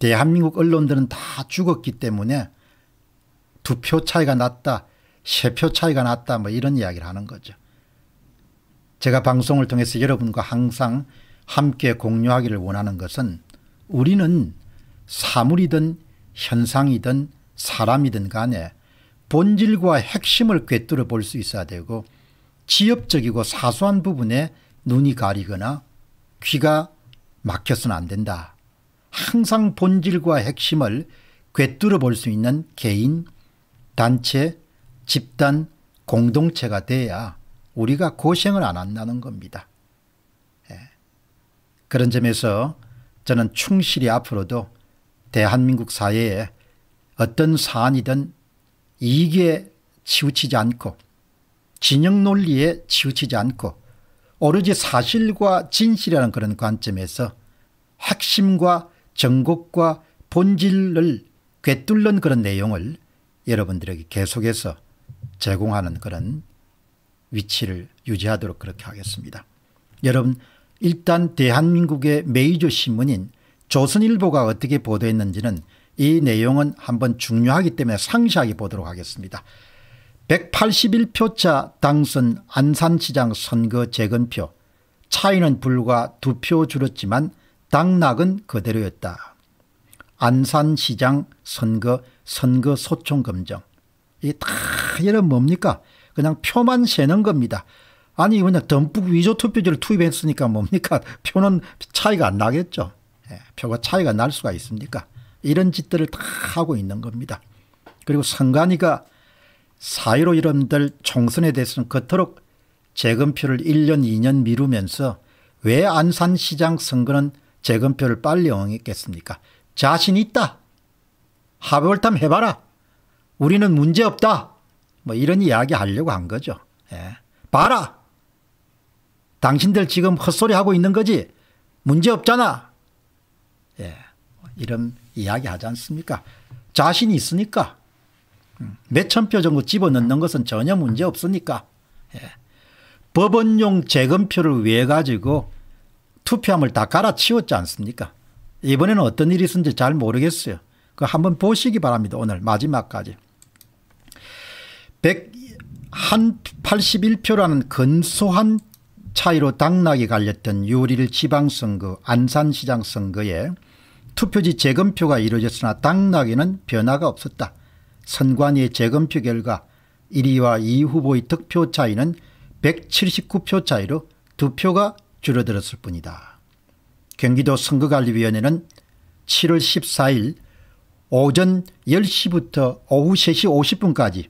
대한민국 언론들은 다 죽었기 때문에 두 표 차이가 났다. 세 표 차이가 났다. 뭐 이런 이야기를 하는 거죠. 제가 방송을 통해서 여러분과 항상 함께 공유하기를 원하는 것은 우리는 사물이든 현상이든 사람이든 간에 본질과 핵심을 꿰뚫어 볼 수 있어야 되고 지엽적이고 사소한 부분에 눈이 가리거나 귀가 막혀서는 안 된다. 항상 본질과 핵심을 꿰뚫어 볼 수 있는 개인, 단체, 집단, 공동체가 돼야 우리가 고생을 안 한다는 겁니다. 예. 그런 점에서 저는 충실히 앞으로도 대한민국 사회에 어떤 사안이든 이익에 치우치지 않고 진영 논리에 치우치지 않고 오로지 사실과 진실이라는 그런 관점에서 핵심과 정곡과 본질을 꿰뚫는 그런 내용을 여러분들에게 계속해서 제공하는 그런 위치를 유지하도록 그렇게 하겠습니다. 여러분 일단 대한민국의 메이저 신문인 조선일보가 어떻게 보도했는지는 이 내용은 한번 중요하기 때문에 상세하게 보도록 하겠습니다. 181표차 당선 안산시장 선거 재건표 차이는 불과 두 표 줄었지만 당락은 그대로였다. 안산시장 선거 선거 소총 검정 이게 다 이런 뭡니까? 그냥 표만 세는 겁니다. 아니 그냥 덤뿍 위조 투표지를 투입했으니까 뭡니까? 표는 차이가 안 나겠죠. 예, 표가 차이가 날 수가 있습니까? 이런 짓들을 다 하고 있는 겁니다. 그리고 선관위가 사이로 이름들 총선에 대해서는 그토록 재검표를 1년 2년 미루면서 왜 안산시장 선거는 재검표를 빨리 응했겠습니까? 자신 있다. 하벌탐 해봐라. 우리는 문제 없다. 뭐 이런 이야기 하려고 한 거죠. 예. 봐라. 당신들 지금 헛소리 하고 있는 거지. 문제 없잖아. 예. 이런 이야기 하지 않습니까? 자신이 있으니까. 음, 몇천 표 정도 집어넣는 것은 전혀 문제 없으니까. 예. 법원용 재검표를 위해 가지고 투표함을 다 갈아치웠지 않습니까? 이번에는 어떤 일이 있었는지 잘 모르겠어요. 그 한번 보시기 바랍니다. 오늘 마지막까지. 181표라는 근소한 차이로 당락이 갈렸던 6일 지방선거 안산시장 선거에 투표지 재검표가 이루어졌으나 당락에는 변화가 없었다. 선관위의 재검표 결과 1위와 2 후보의 득표 차이는 179표 차이로 두 표가 줄어들었을 뿐이다. 경기도 선거관리위원회는 7월 14일 오전 10시부터 오후 3시 50분까지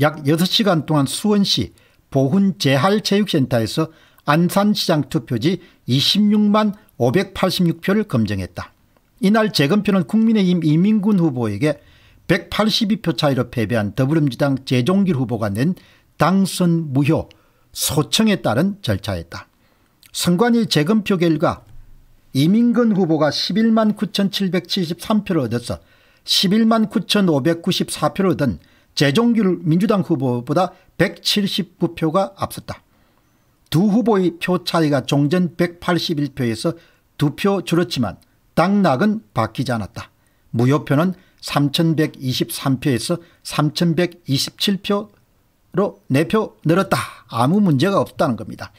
약 6시간 동안 수원시 보훈 재활체육센터에서 안산시장 투표지 26만 586표를 검증했다. 이날 재검표는 국민의힘 이민군 후보에게 182표 차이로 패배한 더불어민주당 재종길 후보가 낸 당선 무효 소청에 따른 절차였다. 선관위 재검표 결과 이민근 후보가 11만 9,773표를 얻어서 11만 9,594표를 얻은 재종규 민주당 후보보다 179표가 앞섰다. 두 후보의 표 차이가 종전 181표에서 두 표 줄었지만 당락은 바뀌지 않았다. 무효표는 3,123표에서 3,127표로 4표 늘었다. 아무 문제가 없다는 겁니다.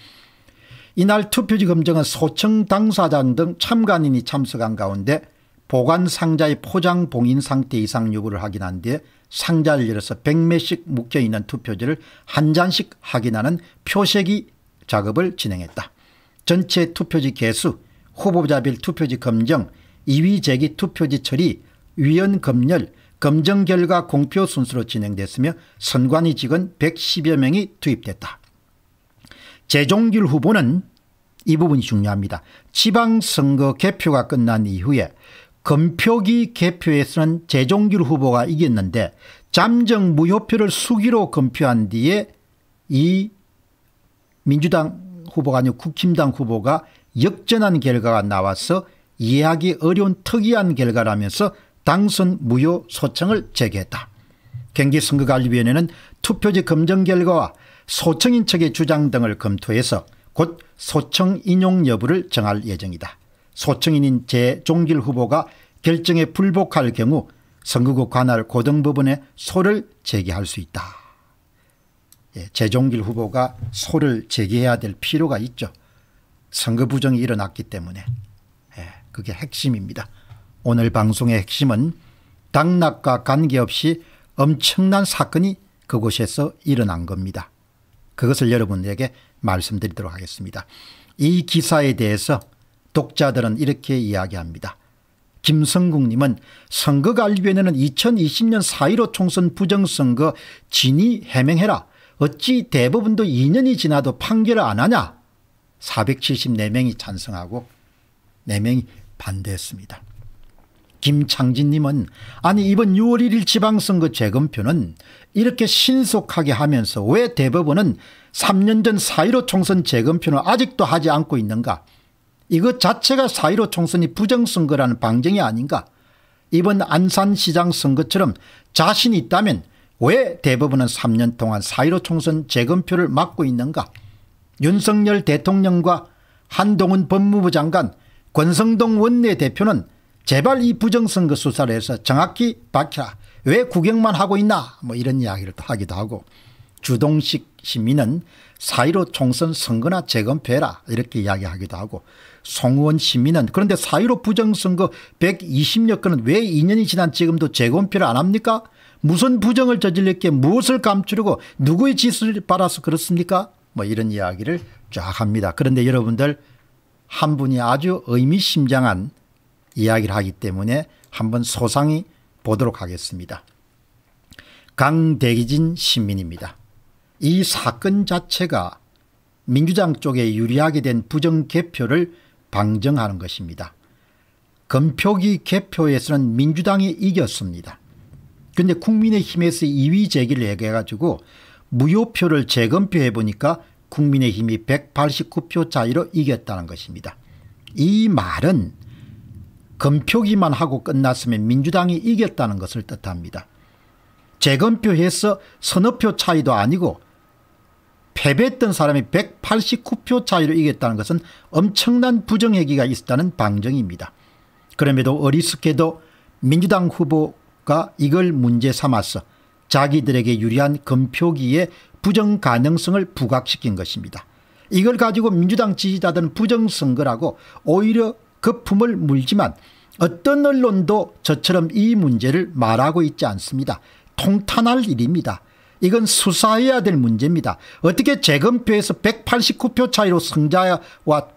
이날 투표지 검증은 소청 당사자등 참관인이 참석한 가운데 보관 상자의 포장 봉인 상태 이상 여부를 확인한 뒤에 상자를 열어서 1 0 0매씩 묶여있는 투표지를 한 잔씩 확인하는 표세기 작업을 진행했다. 전체 투표지 개수, 후보자별 투표지 검정, 이위 제기 투표지 처리, 위원 검열, 검정 결과 공표 순서로 진행됐으며 선관위 직원 110여 명이 투입됐다. 재종길 후보는 이 부분이 중요합니다. 지방선거 개표가 끝난 이후에 검표기 개표에서는 재종길 후보가 이겼는데 잠정 무효표를 수기로 검표한 뒤에 이 민주당 후보가 아니고 국힘당 후보가 역전한 결과가 나와서 이해하기 어려운 특이한 결과라면서 당선 무효 소청을 제기했다. 경기선거관리위원회는 투표지 검증 결과와 소청인 측의 주장 등을 검토해서 곧 소청 인용 여부를 정할 예정이다. 소청인인 제종길 후보가 결정에 불복할 경우 선거구 관할 고등법원에 소를 제기할 수 있다. 예, 제종길 후보가 소를 제기해야 될 필요가 있죠. 선거 부정이 일어났기 때문에 예, 그게 핵심입니다. 오늘 방송의 핵심은 당락과 관계없이 엄청난 사건이 그곳에서 일어난 겁니다. 그것을 여러분에게 말씀드리도록 하겠습니다. 이 기사에 대해서 독자들은 이렇게 이야기합니다. 김성국님은 선거관리위원회는 2020년 4.15 총선 부정선거 진위 해명해라. 어찌 대부분도 2년이 지나도 판결을 안 하냐. 474명이 찬성하고 4명이 반대했습니다. 김창진님은 아니 이번 6월 1일 지방선거 재검표는 이렇게 신속하게 하면서 왜 대법원은 3년 전 4.15 총선 재검표는 아직도 하지 않고 있는가 이것 자체가 4.15 총선이 부정선거라는 방정이 아닌가 이번 안산시장 선거처럼 자신 있다면 왜 대법원은 3년 동안 4.15 총선 재검표를 막고 있는가 윤석열 대통령과 한동훈 법무부 장관 권성동 원내대표는 제발 이 부정선거 수사를 해서 정확히 밝혀라. 왜 구경만 하고 있나 뭐 이런 이야기를 하기도 하고 주동식 시민은 사이로 총선 선거나 재검표해라 이렇게 이야기하기도 하고 송원 시민은 그런데 사이로 부정선거 120여 건은 왜 2년이 지난 지금도 재검표를 안 합니까? 무슨 부정을 저질렀기에 무엇을 감추려고 누구의 짓을 받아서 그렇습니까? 뭐 이런 이야기를 쫙 합니다. 그런데 여러분들 한 분이 아주 의미심장한 이야기를 하기 때문에 한번 소상히 보도록 하겠습니다. 강대기진 시민입니다. 이 사건 자체가 민주당 쪽에 유리하게 된 부정 개표를 방정하는 것입니다. 검표기 개표에서는 민주당이 이겼습니다. 근데 국민의힘에서 2위 제기를 해가지고 무효표를 재검표해 보니까 국민의힘이 189표 차이로 이겼다는 것입니다. 이 말은 검표기만 하고 끝났으면 민주당이 이겼다는 것을 뜻합니다. 재검표해서 선너표 차이도 아니고 패배했던 사람이 189표 차이로 이겼다는 것은 엄청난 부정행위가 있었다는 방정입니다. 그럼에도 어리숙해도 민주당 후보가 이걸 문제 삼아서 자기들에게 유리한 검표기에 부정 가능성을 부각시킨 것입니다. 이걸 가지고 민주당 지지자들은 부정선거라고 오히려 거 품을 물지만 어떤 언론도 저처럼 이 문제를 말하고 있지 않습니다. 통탄할 일입니다. 이건 수사해야 될 문제입니다. 어떻게 재검표에서 189표 차이로 승자와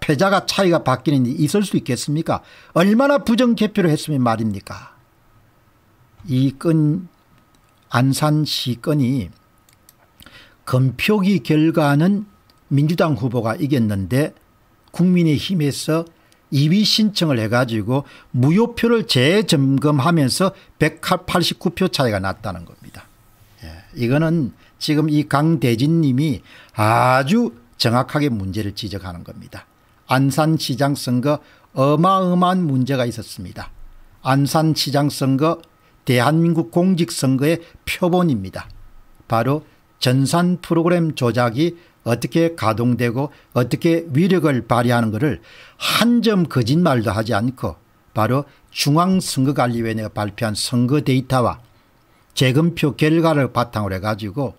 패자가 차이가 바뀌는 일이 있을 수 있겠습니까? 얼마나 부정개표를 했으면 말입니까? 이건 안산시 건이 검표기 결과는 민주당 후보가 이겼는데 국민의힘에서 이위 신청을 해가지고 무효표를 재점검하면서 189표 차이가 났다는 겁니다. 예, 이거는 지금 이 강대진님이 아주 정확하게 문제를 지적하는 겁니다. 안산시장 선거 어마어마한 문제가 있었습니다. 안산시장 선거 대한민국 공직선거의 표본입니다. 바로 전산 프로그램 조작이 어떻게 가동되고 어떻게 위력을 발휘하는 것을 한 점 거짓말도 하지 않고 바로 중앙선거관리위원회가 발표한 선거 데이터와 재검표 결과를 바탕으로 해가지고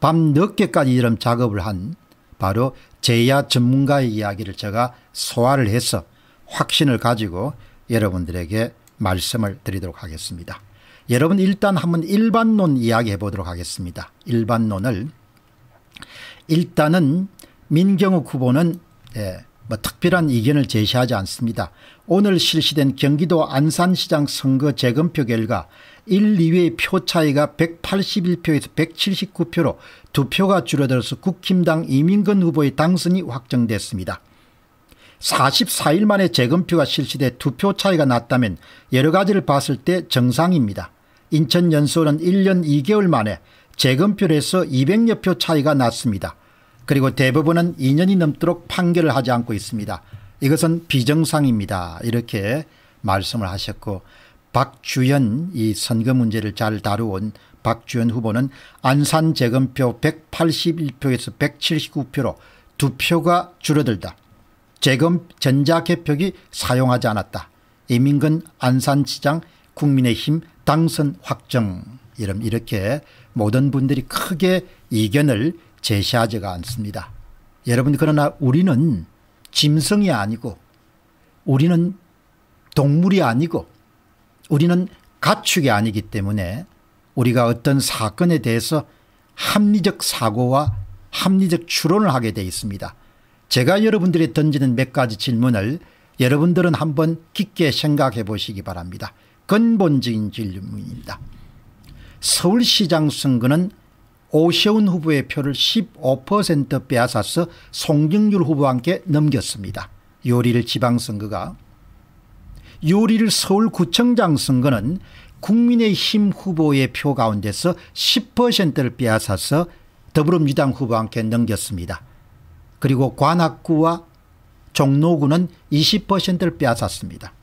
밤 늦게까지 이런 작업을 한 바로 제야 전문가의 이야기를 제가 소화를 해서 확신을 가지고 여러분들에게 말씀을 드리도록 하겠습니다. 여러분 일단 한번 일반론 이야기해 보도록 하겠습니다. 일반론을 일단은 민경욱 후보는 예, 뭐 특별한 이견을 제시하지 않습니다. 오늘 실시된 경기도 안산시장 선거 재검표 결과 1, 2위의 표 차이가 181표에서 179표로 두표가 줄어들어서 국힘당 이민건 후보의 당선이 확정됐습니다. 44일 만에 재검표가 실시돼 두 표 차이가 났다면 여러 가지를 봤을 때 정상입니다. 인천 연수원은 1년 2개월 만에 재검표를 해서 200여 표 차이가 났습니다. 그리고 대부분은 2년이 넘도록 판결을 하지 않고 있습니다. 이것은 비정상입니다. 이렇게 말씀을 하셨고 박주현 이 선거 문제를 잘 다루온 박주현 후보는 안산 재검표 181표에서 179표로 두 표가 줄어들다. 재검 전자개표기 사용하지 않았다. 이민근 안산시장 국민의힘 당선 확정 이름 이렇게 모든 분들이 크게 이견을 제시하지가 않습니다. 여러분 그러나 우리는 짐승이 아니고 우리는 동물이 아니고 우리는 가축이 아니기 때문에 우리가 어떤 사건에 대해서 합리적 사고와 합리적 추론을 하게 되어 있습니다. 제가 여러분들이 던지는 몇 가지 질문을 여러분들은 한번 깊게 생각해 보시기 바랍니다. 근본적인 질문입니다. 서울시장 선거는 오세훈 후보의 표를 15% 빼앗아서 송경률 후보와 함께 넘겼습니다. 요리를 지방선거가 요리를 서울구청장 선거는 국민의힘 후보의 표 가운데서 10%를 빼앗아서 더불어민주당 후보와 함께 넘겼습니다. 그리고 관악구와 종로구는 20%를 빼앗았습니다.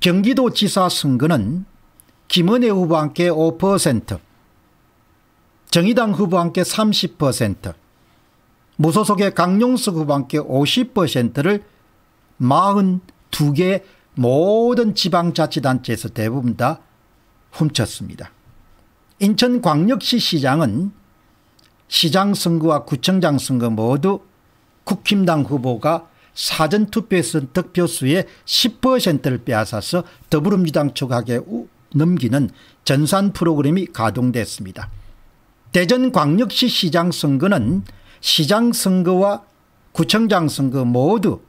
경기도지사 선거는 김은혜 후보와 함께 정의당 후보와 함께 30% 무소속의 강용석 후보와 함께 50%를 42개 모든 지방자치단체에서 대부분 다 훔쳤습니다. 인천광역시 시장은 시장 선거와 구청장 선거 모두 국힘당 후보가 사전투표에서 득표수의 10%를 빼앗아서 더불어민주당 측에게 넘기는 전산 프로그램이 가동됐습니다. 대전광역시 시장 선거는 시장 선거와 구청장 선거 모두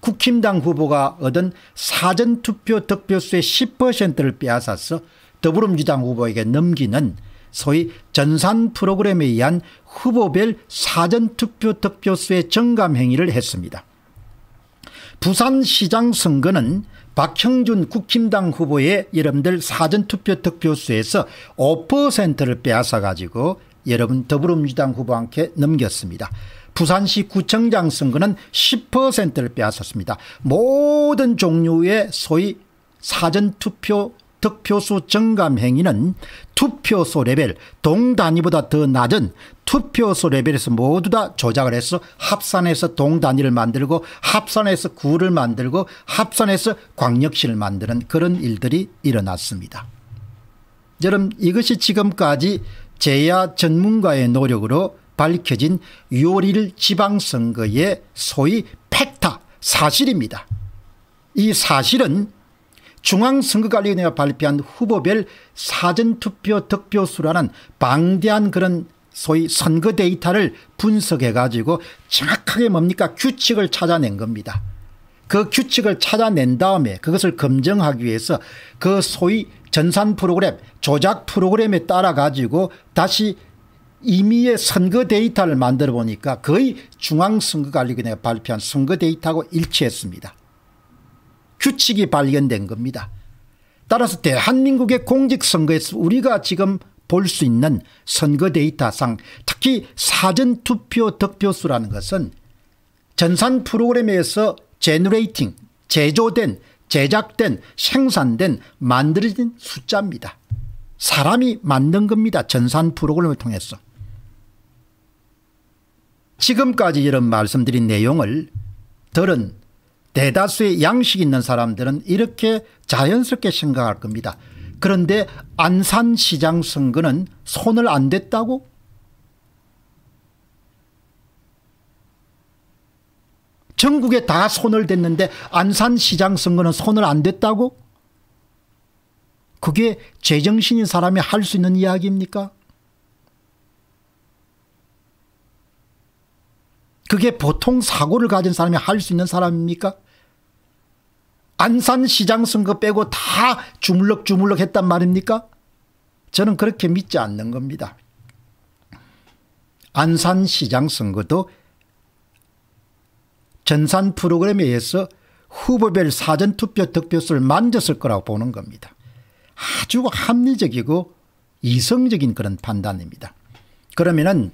국힘당 후보가 얻은 사전투표 득표수의 10%를 빼앗아서 더불어민주당 후보에게 넘기는 소위 전산 프로그램에 의한 후보별 사전투표 득표수의 정감 행위를 했습니다. 부산시장 선거는 박형준 국힘당 후보의 여러분들 사전투표 득표수에서 5%를 빼앗아가지고 여러분 더불어민주당 후보한테 넘겼습니다. 부산시 구청장 선거는 10%를 빼앗았습니다. 모든 종류의 소위 사전투표 득표수 증감 행위는 투표소 레벨 동단위보다 더 낮은 투표소 레벨에서 모두 다 조작을 해서 합산해서 동단위를 만들고 합산해서 구를 만들고 합산해서 광역시를 만드는 그런 일들이 일어났습니다. 여러분 이것이 지금까지 제야 전문가의 노력으로 밝혀진 6월 1일 지방선거의 소위 팩타 사실입니다. 이 사실은 중앙선거관리위원회가 발표한 후보별 사전투표 득표수라는 방대한 그런 소위 선거 데이터를 분석해 가지고 정확하게 뭡니까 규칙을 찾아낸 겁니다. 그 규칙을 찾아낸 다음에 그것을 검증하기 위해서 그 소위 전산 프로그램 조작 프로그램에 따라 가지고 다시 임의의 선거 데이터를 만들어 보니까 거의 중앙선거관리위원회가 발표한 선거 데이터하고 일치했습니다. 규칙이 발견된 겁니다. 따라서 대한민국의 공직선거에서 우리가 지금 볼 수 있는 선거 데이터상 특히 사전투표 득표수라는 것은 전산 프로그램에서 제너레이팅 제조된 제작된 생산된 만들어진 숫자입니다. 사람이 만든 겁니다. 전산 프로그램을 통해서. 지금까지 이런 말씀드린 내용을 들은 대다수의 양식 있는 사람들은 이렇게 자연스럽게 생각할 겁니다. 그런데 안산시장 선거는 손을 안 댔다고? 전국에 다 손을 댔는데 안산시장 선거는 손을 안 댔다고? 그게 제정신인 사람이 할 수 있는 이야기입니까? 그게 보통 사고를 가진 사람이 할 수 있는 사람입니까? 안산시장 선거 빼고 다 주물럭주물럭 했단 말입니까? 저는 그렇게 믿지 않는 겁니다. 안산시장 선거도 전산 프로그램에 의해서 후보별 사전투표 득표수를 만졌을 거라고 보는 겁니다. 아주 합리적이고 이성적인 그런 판단입니다. 그러면은